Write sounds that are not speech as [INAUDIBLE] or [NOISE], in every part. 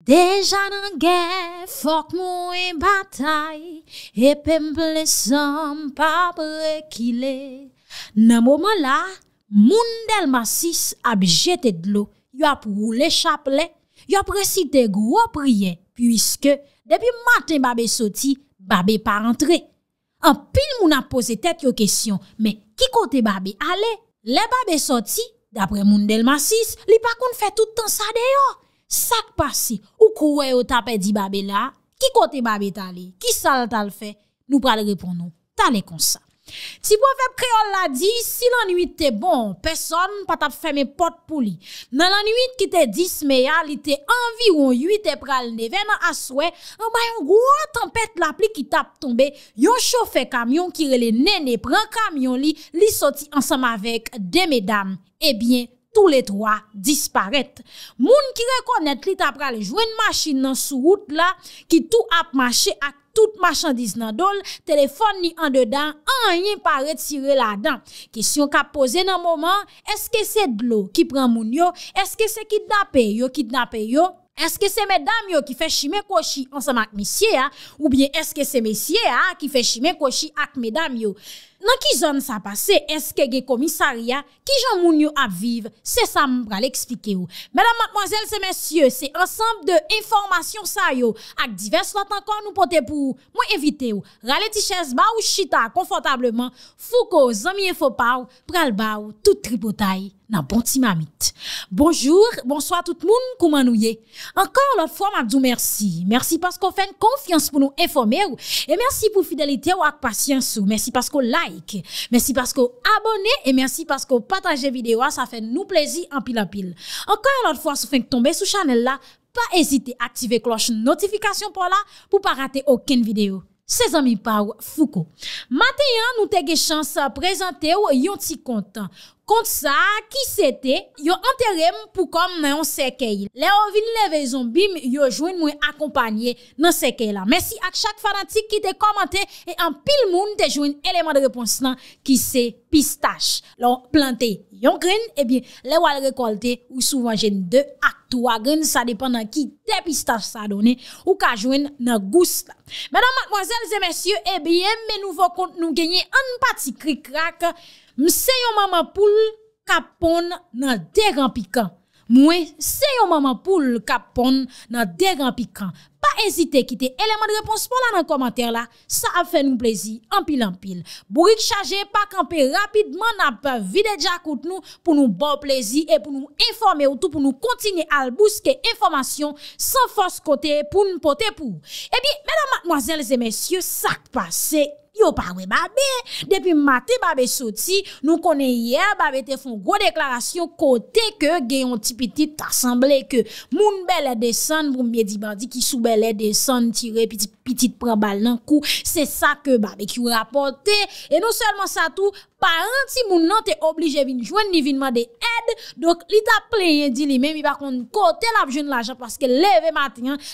Deja nan gen, fok mou e batay, e pem plesan pa brekile. Nan mouman la, moun del masis ap jete dlo, yo ap roule chaple, yo ap resite gro prien, pwiske debi maten babè soti, babè pa rentre. An pil moun ap pose tet yo kesyon, men ki kote babè ale, le babè soti, dapre moun del masis, li pa kon fè toutan sa deyo. Sak pasi, ou kouwe yo tapè di babè la, ki kote babè talè, ki salat al fè, nou pralè repon nou, talè konsa. Ti bo fèp kreol la di, si lan ywit te bon, peson pa tap fèmè pot pou li. Nan lan ywit ki te disme ya, li te anviron ywit te pralè, ne venan aswe, an bayan gwaan tempèt la pli ki tap tombe, yon chofè kamyon ki rele nenè pran kamyon li, li soti ansam avèk de medam, ebyen. Tout le 3 disparète. Moun ki rekonète li tap prale jwen machin nan sou wout la, ki tou ap mache ak tout machandise nan dol, telefon ni an dedan, an yin pare tirè la dan. Kisyon ka pose nan mouman, eske se dlo ki pran moun yo, eske se ki dapè yo, ki dapè yo, eske se medam yo ki fè shimen koshi ansam ak misye ya, ou bien eske se misye ya ki fè shimen koshi ak medam yo. nan ki zon sa pase, eskege komisaria ki zon moun yo ap vive se sam pral eksplike ou menam matmwazel se men sye, se ansam de informasyon sa yo ak divers lot ankon nou pote pou mwen evite ou, rale ti ches ba ou chita konfotableman, fou ko zon mi enfopaw, pral ba ou, tout tripotay nan bon ti mamit bonjour, bonsoit tout moun kouman ou ye, ankon lot fwa madyou mersi, mersi pasko fen konfians pou nou enfome ou, e mersi pou fidelite ou ak pasyans ou, mersi pasko la Mèsi paskou abonè E mèsi paskou patanje videwa Sa fè nou plezi anpil anpil Ankwen anot fwa sou fènk tombe sou chanel la Pa ezite aktive kloche notifikasyon pou la Pou pa rate oken videyo Se zami pa ou fouko Matenyan nou te ge chans Prezante ou yon ti kontan Kont sa, ki sete, yo anterèm pou kom nan yon sekeye. Le ovin le vezon bim, yo jwen mwen akompanyen nan sekeye la. Mersi ak chak fanatik ki te komante, e an pil moun te jwen eleman de repons nan ki se pistache. Lon, plante yon gren, e bie, le wal rekolte, ou souvan jen de ak tou agren, sa depan nan ki de pistache sa donen, ou ka jwen nan gous la. Menon, matmozèlze, mersi, e eh bie, mè nou vò kont nou genye an pati kri krak, Mwen se yon maman pou l ka pon nan deran pikant. Mwen se yon maman pou l ka pon nan deran pikant. Pa ezite kite eleman de repons pou lan nan komantèr la. Sa ap fè nou plezi, anpil anpil. Bourik chaje, pa kampe rapidman nan pa videja kout nou pou nou bo plezi e pou nou informe ou tou pou nou kontine al bouske informasyon san fos kote pou nou pote pou. E bi, menan matnoazèl zè mensyè, sak pa se... yo parwe babè. Depi matè babè soti, nou konè yè, babè te fon gwo deklarasyon kote ke geyon ti pitit asemble ke moun belè desan, moun mè di bandi ki sou belè desan tire pitit pran bal nan kou. Se sa ke babè ki ou rapote. E nou selman sa tou, parenti moun nan te oblije vinjwen, ni vinman de ed. Dok li ta pleye di li men, mi bakon kote la pjoun la jat paske leve matè,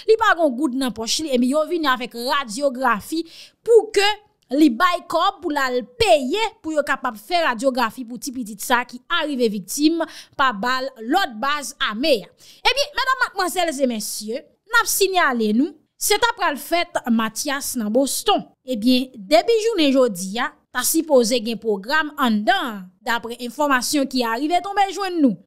li bagon gout nan pochili, e mi yo vini avèk radiografi pou ke Li bay kop pou la l'peye pou yo kapap fè radiografi pou tipi dit sa ki arrive vitim pa bal lot baz ame ya. Ebi, mèdèm matmanselzè mensyè, nap sinyalè nou, se tap pral fèt Matyas nan Boston. Ebi, debi jounen jodi ya, ta si pose gen program an dan, dapre informasyon ki arrive ton benjwen nou.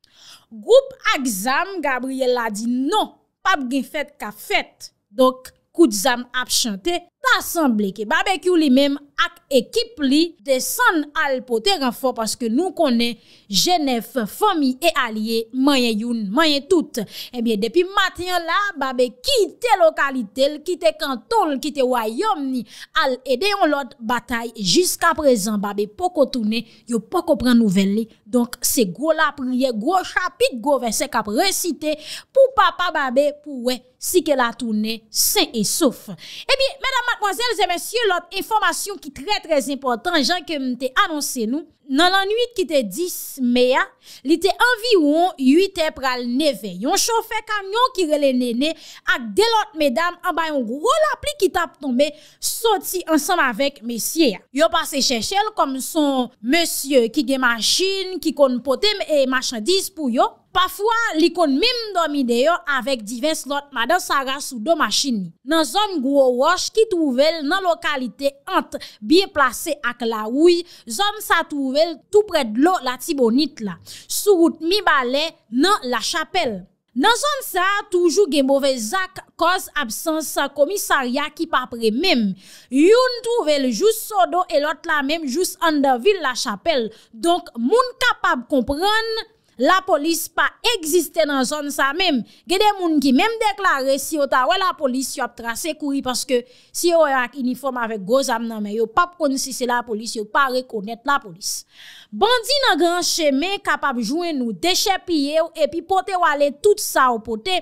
Goup ak zam, Gabriel la di non, pap gen fèt ka fèt, dok kout zam ap chante. Sasemble ke barbekou li menm ak ekip li de san al poteran fo paske nou kone jenef, fomi e alye manye youn, manye tout epi depi matyon la, babè kite lokalitel, kite kantol kite wayom ni al ede yon lot batay jiska prezan, babè, poko toune yo poko pran nouveli donk se gwo la priye, gwo chapit gwo vese kap recite pou papa babè, pou we si ke la toune, sen e sof epi, mèdam matmozèl, zè mèsyè lot informasyon ki Trè trè impotant, jan ke mte anonsen nou, nan l'anuit ki te disme ya, li te anvi ou an, yu te pral neve. Yon chofe kamyon ki rele nene, ak delot medam, ambayon rou la pli ki tap tombe, soti ansam avèk mesye ya. Yon pase chè chèl kom son mesye ki ge machin, ki kon potem e machandis pou yon. pafwa likon mèm do mi deyo avèk divèns lot madan sara sou do machin. Nan zon gwo wòj ki touvel nan lokalite ant, biye plase ak la wouy, zon sa touvel tout prèd lo la tibonit la, sou wout mi bale nan la chapel. Nan zon sa, toujou gen bove zak, koz absens komisarya ki pa pre mèm, youn touvel jous sodo e lot la mèm jous andavil la chapel. Donk moun kapab komprèn La polis pa egziste nan zon sa mem. Gede moun ki mem deklare si yo ta we la polis yo ap trase kuri paske si yo we ak uniform avek goz am nanme yo pa pronsise la polis yo pa rekonet la polis. Bandi nan gran cheme kapap jwen nou deche piye ou epi pote wale tout sa ou pote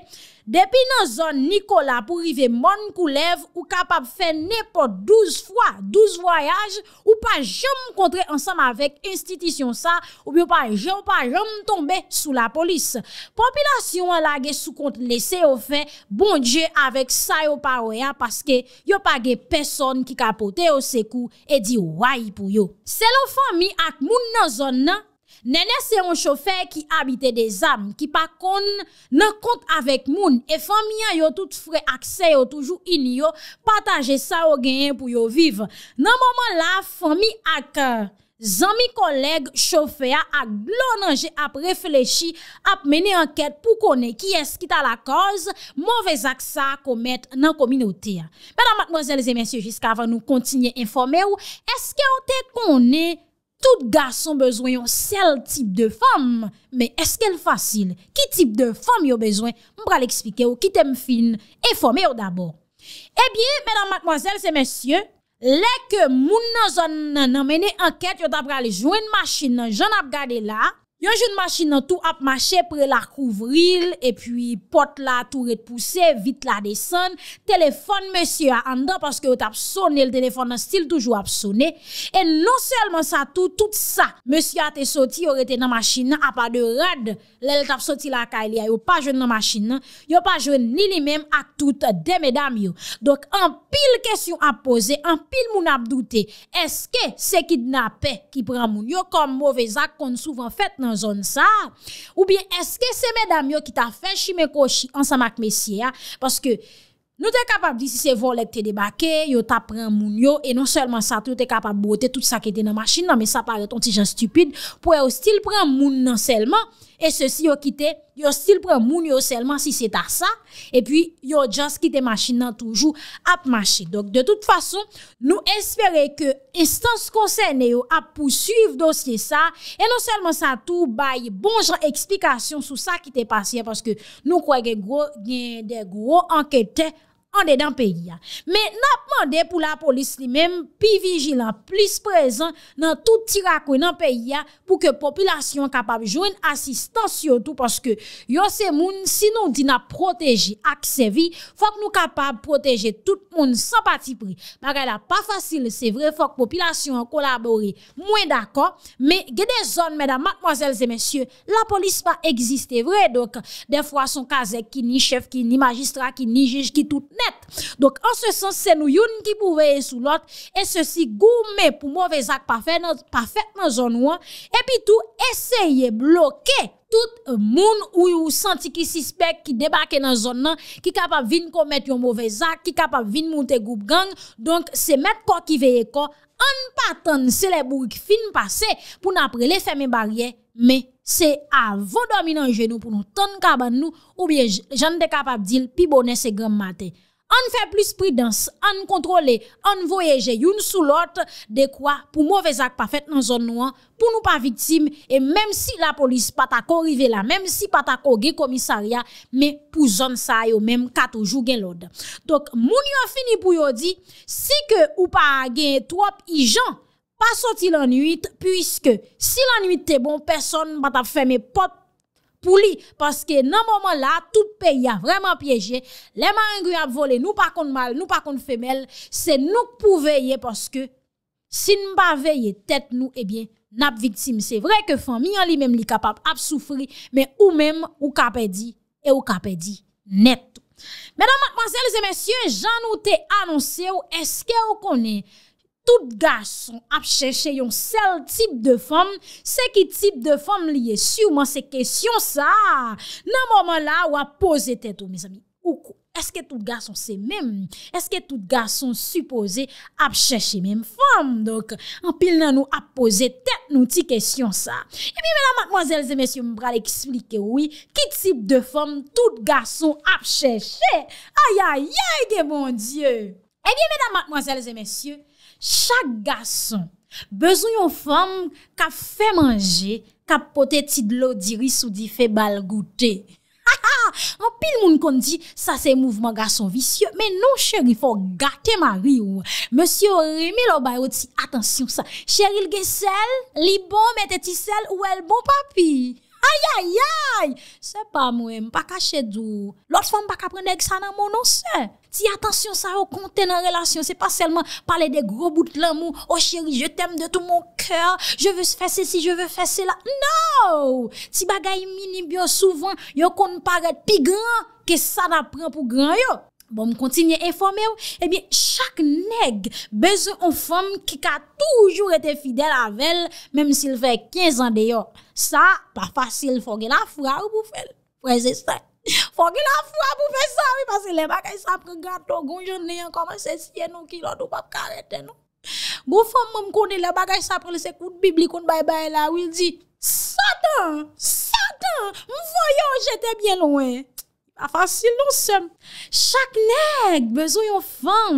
Depi nan zon Nikola pou rive moun kou lev ou kapap fe nepo 12 fwa, 12 voyaj ou pa jom kontre ansam avek institisyon sa ou bi ou pa jom pa jom tombe sou la polis. Popilasyon wala ge sou kont lesse ou fe bonje avek sa yo parwe ya paske yo pa ge peson ki kapote ou sekou e di wahi pou yo. Se lo fami ak moun nan zon nan? Nenè se yon chofer ki habite de zam, ki pa kon nan kont avèk moun, e fami yon tout fre akse yon toujou in yon pataje sa ou genyen pou yon viv. Nan mouman la, fami ak euh, zami koleg chofer ya ak blonanje ap reflechi ap mene anket pou kone ki eski ta la koz, mouvez ak sa komet nan kominouti ya. Pèla mwenzele zemensyo, jiska avan nou kontinye informe ou, eske ote kone konen? tout gas son bezwen yon sel tip de fom, men eske l fasil? Ki tip de fom yo bezwen? Mbra l ekspike yo, ki tem fin, e fome yo dabo. E eh bie, menan matmazel se mensyen, lek moun nan zon nan amene anket, yon dapre ale jwen machin nan jon ap gade la, Yo joun machin nan tou ap mache pre la kouvril E puis pot la tou retpouse Vit la deson Telefon mesye a andan Paske yo tap sone El telefon nan stil toujou ap sone E non selman sa tout Tout sa Mesye a te soti Yo rete nan machin A pa de rad Lèl tap soti la ka elia Yo pa joun nan machin nan Yo pa joun li li mem A tout de medam yo Dok an pil kesyon ap pose An pil moun ap doute Eske se kidnapè Ki pran moun yo Kom mouvez ak Kon souvan fet nan nan zon sa, ou bien eske se me dam yo ki ta fè chime ko chi an sa mak mesye ya, paske nou te kapab disi se volet te debake yo ta pren moun yo, e non selman sa tou te kapab bote tout sa ke te nan machin nan, men sa pare ton ti jan stupide pou e o stil pren moun nan selman E se si yo kite, yo stil pren moun yo selman si se ta sa, e pi yo jans kite machin nan toujou ap mache. Donk de tout fason, nou espere ke instance konsen yo ap pou suiv dosye sa, e non selman sa tou baye bon jan eksplikasyon sou sa kite pasye, paske nou kwege gwo gen de gwo anketen, an de dan peyi ya. Men nan pman de pou la polis li men, pi vigilan, plis prezen, nan touti rakwe nan peyi ya, pou ke populasyon kapab joun, asistan syo tou, paske yon se moun, si nou di nan proteji ak se vi, fok nou kapab proteje tout moun, san pati pri. Mwen gaya la, pa fasil se vre, fok populasyon an kolabori, mwen d'akon, men gaya de zon, men dan matmozèlze men syo, la polis pa egziste vre, dok, defwa son kazek ki ni chef, ki ni magistra, ki ni jej, ki tout ne, Donk an se sens se nou youn ki pou veye sou lot E se si gou me pou mou vezak pafet nan zon wan E pi tou eseye bloke tout moun ou you senti ki sispek ki debake nan zon nan Ki kapap vin kou met yon mou vezak, ki kapap vin moun te goup gang Donk se met kou ki veye kou An pa ton se le bou ki fin pase pou napre le feme barye Me se avon domi nan jenou pou nou ton kaban nou Ou bie jan de kapap dil pi bonen se gem mate An fè plis pridans, an kontrole, an voyege youn sou lot de kwa pou mwovezak pa fèt nan zon nou an, pou nou pa vitim, e mèm si la polis patakon rive la, mèm si patakon ge komisaria, mè pou zon sa yo mèm katou jou gen lode. Dok, moun yo fini pou yo di, si ke ou pa gen trop i jan, pa soti l'anuit, pwiske si l'anuit te bon, person batap fè mè pot, Pou li, paske nan momon la, tout peyi a vreman pyeje, le maringri ap vole, nou pa kon mal, nou pa kon femel, se nou pou veye, paske si nou pa veye, tet nou, ebyen, nap viktim. Se vre ke fan, mi an li mem li kapap ap soufri, men ou mem, ou kapè di, e ou kapè di, net. Menan, matmasele se mesye, jan nou te anonsye ou eske ou konen? tout gason ap chèche yon sel tip de fòm, se ki tip de fòm liye syou man se kèsyon sa? Nan mòman la ou ap pose tèt ou, mes amy, oukou, eske tout gason se mèm? Eske tout gason suppose ap chèche mèm fòm? Donk, an pil nan nou ap pose tèt nou ti kèsyon sa. E mi mena matmoazèl zè mèsyon mbra li eksplike oui, ki tip de fòm tout gason ap chèche? Ayayay de mon dieu! E mi mena matmoazèl zè mèsyon, Chak gason, bezoun yon fèm ka fè manje, ka potè ti dlo di ris ou di fè bal goutè. Ha ha, an pil moun kondi, sa se mouvman gason visye, men nou chèri, fò gâte ma ri ou. Monsi ou remè lò bayot si, atensyon sa, chèri lge sel, li bon mette ti sel ou el bon papi? Ayayay, se pa mwen, mwen pa ka chedou. Lòt fò mwen pa ka prende ki sa nan monosè. Ti, atansyon, sa yo kontè nan relasyon. Se pa selman pale de gro bout l'amou. O oh, chéri, je tèm de tout mon kèr. Je vè fè sè si, je vè fè sè la. No! Ti bagay mini biyo souvan, yo konn paret pi gran ke sa nan pren pou gran yo. Bo m kontinye e fome ou, ebyen chak neg beze ou fome ki ka toujou ete fidel avèl, mèm si l fè 15 an de yo. Sa, pa fasil, fò ge la fò a ou pou fèl? Wè, zè stè. Fò ge la fò a pou fè sa, wè, pasè lè bagay sapre gato, goun jè nè yon koman sè siè nou ki lò dò pap karetè nou. Go fò m m konde lè bagay sapre lè se kout bibli kout baybay la, wè yon di, satan, satan, m fò yon jète bien louè. A fasil nou sem, chak neg, bezou yon fam,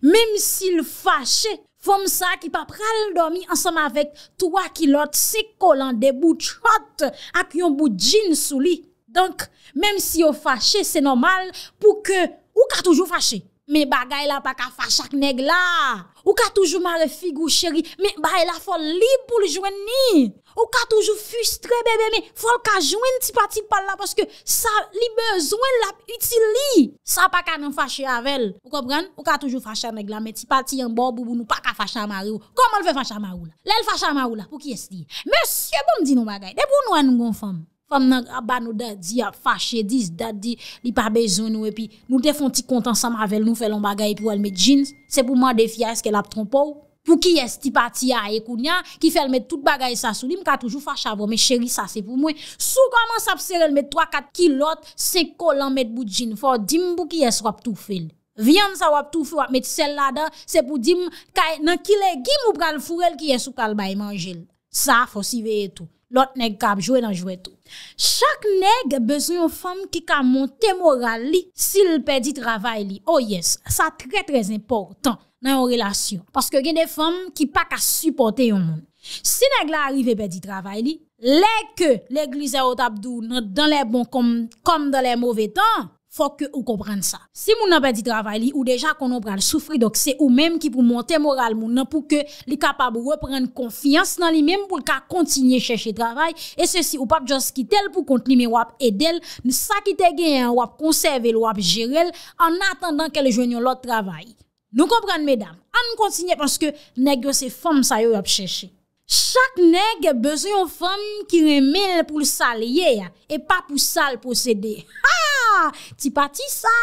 mem si yon fache, fom sa ki pa pral domi ansam avek 3 kilot se kolan de bou trot ak yon bou djin sou li. Donk, mem si yon fache, se normal pou ke ou ka toujou fache, me bagay la pa ka fache chak neg la, ou ka toujou mal figou cheri, me bagay la fol li pou li jwen ni. Ou ka toujou fustre bebe, me fol ka jwen ti pati pal la, paske sa li bezwen la utili. Sa pa ka nan fache avel. Ou ka pran? Ou ka toujou fache a negla, me ti pati yon bo bou bou nou pa ka fache a marou. Koman l fè fache a marou la? Lè l fache a marou la, pou ki es di? Mèsyè, pou m di nou bagay, ah, de pou nou an nou gon fam? Fam nan, aban nou dat di, ap fache, dis, dat di, li pa bezwen nou, epi, nou te fon ti kontan sa mavel, nou fè lou bagay pou wèl met jins, se pou man defi a, eske la ap tronpou? pou ki yes ti pati a ye kounya, ki fel met tout bagay sa sou li, mka toujou fach avon, me cheri sa se pou mwen, sou koman sa ap sere l met 3-4 kilot, se kolan met bout jine, fo dim pou ki yes wap toufel, vyan sa wap toufel, wap met sel la da, se pou dim, ka nan kile, gim ou pral furel, ki yes ou kal bay manjel. Sa fosive etou. Lot neg kab jowe dan jowe etou. Chak neg bezon yon fom ki ka monte moral li sil pe di travay li. Oh yes, sa kre kre important nan yon relasyon. Paske gen de fom ki pa ka supporte yon moun. Si neg la arrive pe di travay li, leke le glize ou tabdou nan dan le bon kom, kom dan le mouve tan, Fok ke ou kompren sa. Si moun nan bè di travay li, ou deja konon pral soufri, dok se ou mèm ki pou monte moral moun nan pou ke li kapab repren konfians nan li mèm pou lka kontinye chèche travay. E se si ou pap jons ki tel pou kontinye wap edel, sa ki te gen yon wap konserve l wap jerel an attendant ke le jwenyon lot travay. Nou kompren mèdam, an nou kontinye ponske negyo se fòm sa yo wap chèche. Chak neg e bezo yon fom ki reme pou sal ye ya, e pa pou sal posede. Ha! Ti pati sa!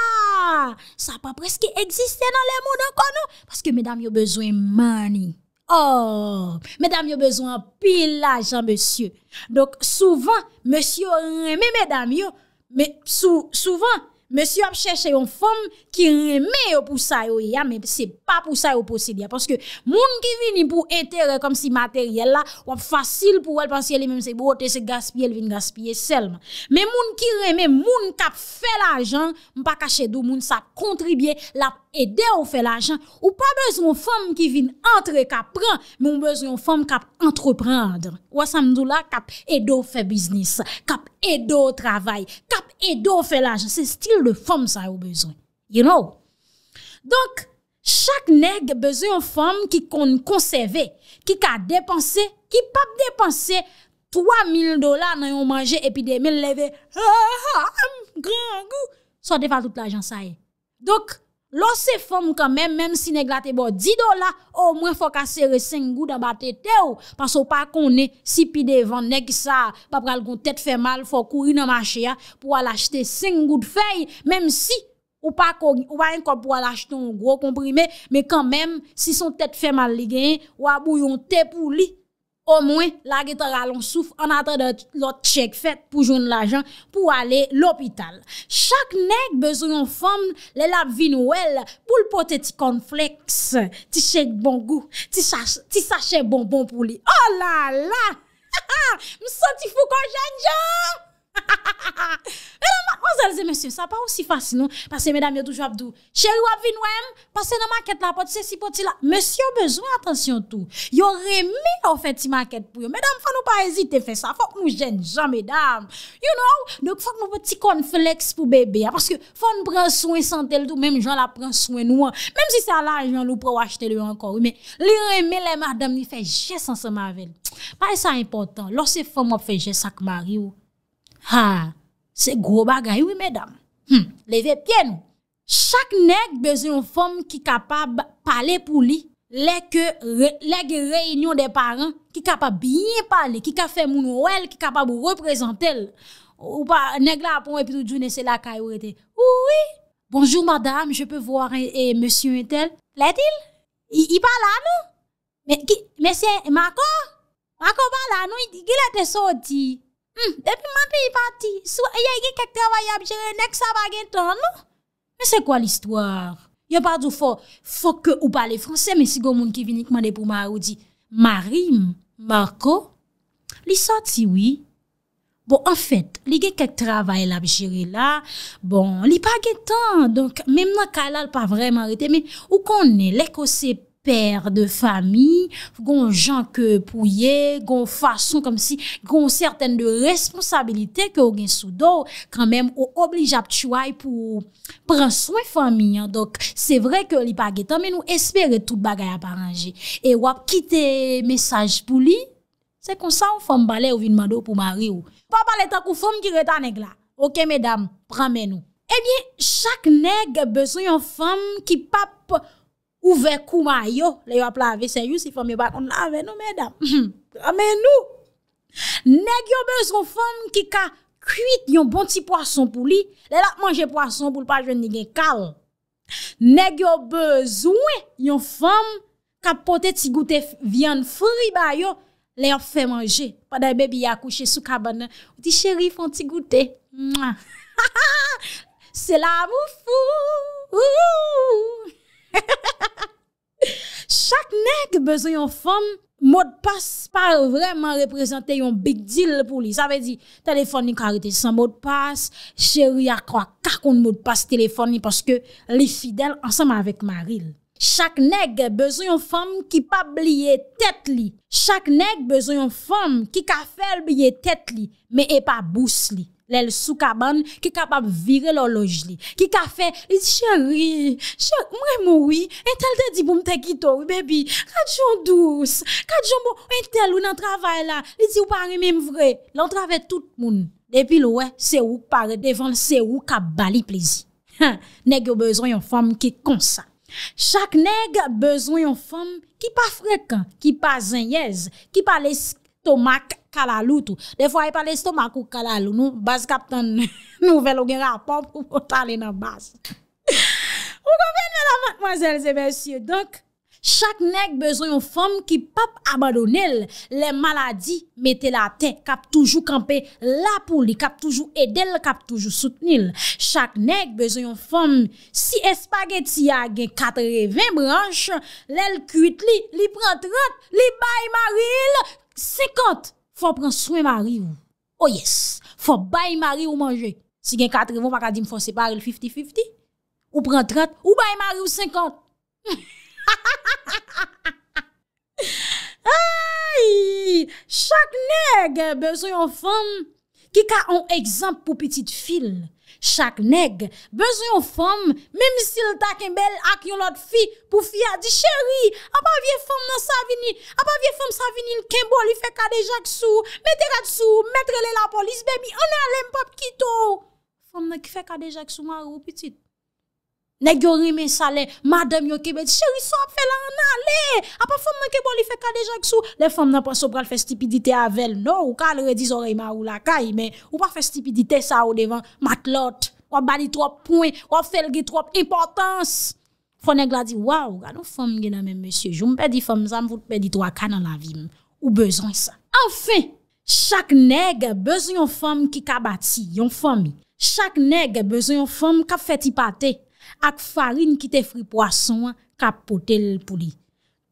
Sa pa preske egziste nan le moun an kon nou, paske medam yo bezo money. Oh! Medam yo bezo an pil la jan monsye. Donk souvan, monsye yo reme medam yo, men souvan, Mè ah, ah, si wap chèche yon fòm ki remè yo pou sa yo ya, mè se pa pou sa yo pou si diya. Pòske moun ki vini pou enterre kom si materyèl la, wap fasil pou wèl pansye li mèm se bote se gaspye, lvin gaspye selman. Mè moun ki remè moun kap fè la jan, mpa kache dou moun sa kontribye, lap edè ou fè la jan, ou pa bezon fòm ki vini entre kap pran, moun bezon fòm kap entreprendre. Ou asam dou la kap edè ou fè biznis, kap edè. Edo travay, kap edo fe lajan, se stil de fom sa yo bezon. You know? Donk, chak neg beze yon fom ki kon konserve, ki ka depanse, ki pap depanse, 3000 dola nan yon manje epi demen leve, ha ha, am, gran go, so defa tout lajan sa ye. Donk. Lò se fòm kèmèm, mèm si ne glate bo 10 dola, ou mwen fò kase re 5 gout an batete ou, panso pa konè, si pi devan nek sa, pa pral kon tèt fè mal, fò kouri nan machè ya, pou al achete 5 gout fèy, mèm si, ou pa kon, ou bayen kon pou al achete un gro komprimè, mèm kèmèm, si son tèt fè mal li gen, wabou yon tè pou li. O mwen, la ge te ralonsouf, an atre de lot chek fèt pou joun la jan pou ale l'opital. Chak nek bezou yon fèm lè la vinouèl pou l'pote ti kon fleks, ti chek bon gou, ti sachè bonbon pou li. Oh la la, msè ti fò kon jen jan! Ha ha ha ha ha Menèm, ma kon zalize mensyon, sa pa osi fasyon Pase menèm, yo touj wapdou Chey wapvin wèm, pase nan makèt la poti Monsyon, bezwen, atensyon tou Yo remè lè ou fè ti makèt pou yo Menèm, fè nou pa ezite fè sa Fòk nou jèn jan menèm Fòk nou pè ti kon fleks pou bebe Fòk nou pren souen santè lè tou Mèm, jò la pren souen nou Mèm si sa la, jò nou prè ou achète lè ou ankon Menèm, yo remè lè mardèm Fè jès ansèm avèn Pa e sa impotant, lò se fò mò fè Ha, se gro bagay wè, mèdam. Hmm, leve pjen nou. Chak neg bezè yon fòm ki kapab pale pou li, lek reynyon de paran, ki kapab bien pale, ki kapab fè moun wèl, ki kapab reprezentel. Ou pa neg la pon epitou djounè se la kaj wè te. Ou, oui. Bonjour, madame, je peux voir monsieur et tel. Lè til? I pala nou? Mè, ki, mè sè, mako? Mako pala nou? Gè lè te soti? Depi hmm, mante yi pati, sou e yi e ge kek travaye la bichere, nek sa bagen tan, nou? Men se kwa l'histoire? Yon pa djou fò, fò ke ou pale franse, men si gò moun ki vinik mane pou Marou di, Marim, Marco, li soti wii. Bon, an fèt, li ge kek travaye la bichere la, bon, li bagen tan. Donk, men mna kalal pa vreman rete, men, ou konen, lek ose pati, Pèr de fami, gon jank pou ye, gon fason kom si, gon sèrten de responsabilite ke ou gen sou do, kanmèm ou oblijap tchouay pou pran sou e fami. Dok, sè vre ke li pa getan, men nou espere tout bagay ap aranje. E wap kite mesaj pou li, sè konsan ou fèm bale ou vinman do pou mari ou. Pa bale tak ou fèm ki reta neg la. Ok, medam, pran men nou. Ebyen, eh chak neg besoy an fèm ki pap... Ouve kouma yo. Le yo aplave se yu si fome bakon la. Ame nou medam. [LAUGHS] Ame nou. Ne gyo bezon fome ki ka kuit yon bon ti poason pou li. Le la manje poason pou lpa jwen nigen kal. Ne gyo bezon yon fome ka pote ti goute vyan fri ba yo. Le yo fè manje. Paday bebi ya kouche sou kabane. Ou ti cheri fonte ti goute. [LAUGHS] Se la mou fou. [LAUGHS] Chak nek bezo yon fom Modpas par vreman Represente yon big deal pou li Sa ve di telefon ni karite san modpas Cheri a kwa kakon Modpas telefon ni paske Li fidel ansam avek maril Chak neg bezo yon fom ki pa blye tet li. Chak neg bezo yon fom ki ka fel blye tet li. Me e pa bous li. Lèl sou ka ban ki ka pap vire loloj li. Ki ka fe, li di chenri, chen mwen moui, entel de di pou mte kitou, bebi. Kadjon dous, kadjon bo entel ou nan travay la. Li di ou pari mem vre. Lan travay tout moun. Depi lwè, se ou pare, devan se ou ka bali plezi. [LAUGHS] Neg yo bezo yon fom ki konsa. Chak neg bezwen yon fom ki pa frek, ki pa zanyez, ki pa lestomak kalalou tou. Defwa yon e palestomak ou kalalou, nou baz kapten [LAUGHS] nou velo gen rapop pou [LAUGHS] pot ale nan baz. [LAUGHS] Ou konven men la mademoiselles et messieurs, donk. Chak nek bezo yon fom ki pap abadonel. Le maladi mete la ten, kap toujou kampe la pouli, kap toujou edel, kap toujou soutenil. Chak nek bezo yon fom, si espageti ya gen 80 branche, lel kuit li, li pran 30, li bayi maril 50. Fon pran 100 maril. Oh yes, fon bayi maril ou manje. Si gen 80, maka di mfon separe 50-50. Ou pran 30, ou bayi maril 50. Ha! Ay, chak neg bezo yon fom ki ka an ekzamp pou pitit fil. Chak neg bezo yon fom, mèm si l tak en bel ak yon lot fi pou fi a di chéri. A pa vie fom nan sa vini, a pa vie fom sa vini, nken bol yon fè kade jak sou. Mète yon rat sou, mètre lè la polis, bèmi, anè lèm pap kito. Fom nan ki fè kade jak sou, mèm pou pitit. Neg yo reme sa le, madam yo kebet, chèri so ap fè la an alè, ap ap fèm man kebo li fè kade jèk sou, le fèm nan pa so pral fè stipidite avèl, nou, ou kal re di zorey marou la kèy, men, ou pa fè stipidite sa ou devan, matlot, wap bali trop pouen, wap fèlgi trop importans. Fèm neg la di, waw, anou fèm gena men mèm mèsyè, joun pè di fèm zan, vout pè di troa kè nan la vi mèm, ou bezon y sa. An fèm, chèk neg bezon yon fèm ki ka bati, yon fèm, chèk neg bezon yon fèm ka fèti patè. ak farin ki te fri poason kapote l pou li.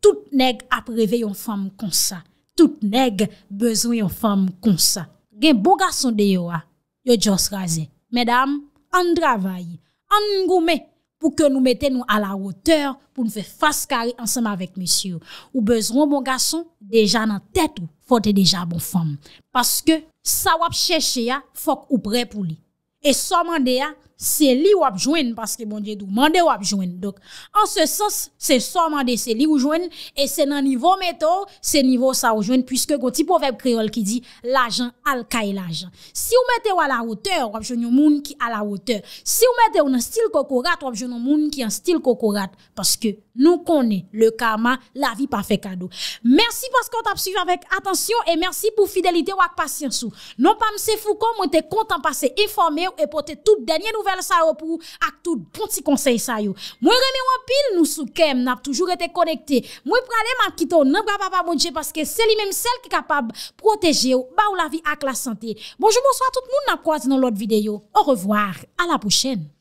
Tout neg ap reve yon fam kon sa. Tout neg bezon yon fam kon sa. Gen bo gason de yo a, yo Jos Razen, medam, an dravay, an ngoume pou ke nou mette nou ala roteur pou nou fe faskari ansanm avek mesyo. Ou bezon bo gason, deja nan tet ou fote deja bon fam. Paske, sa wap cheshe ya, fok ou pre pou li. E soman de ya, Se li wap jwen, paske bon dje dou, mande wap jwen. Dok, an se sens, se so mande, se li wap jwen, e se nan nivou meto, se nivou sa wap jwen, pwiske goti povep kriol ki di, la jan, al ka e la jan. Si ou metew a la woteur, wap jwen yon moun ki a la woteur. Si ou metew nan stil kokorat, wap jwen yon moun ki an stil kokorat, paske, Nou konen le karma, la vi pa fe kado. Mersi paske ou tap suivan vek atensyon e mersi pou fidelite ou ak pasyansou. Bon non pa mse fou kon, mwen te kontan pase informe ou e pote tout denye nouvel sa yo pou ak tout ponte si konsey sa yo. Mwen reme wapil nou sou kem nap toujou rete konekte. Mwen pralem ak kito ou nan bra pa pa mounje paske se li menm sel ki kapab proteje ou ba ou la vi ak la sante. Bonjou mounso a tout moun nap kwazi nan lot videyo. Au revoir, a la pou chen.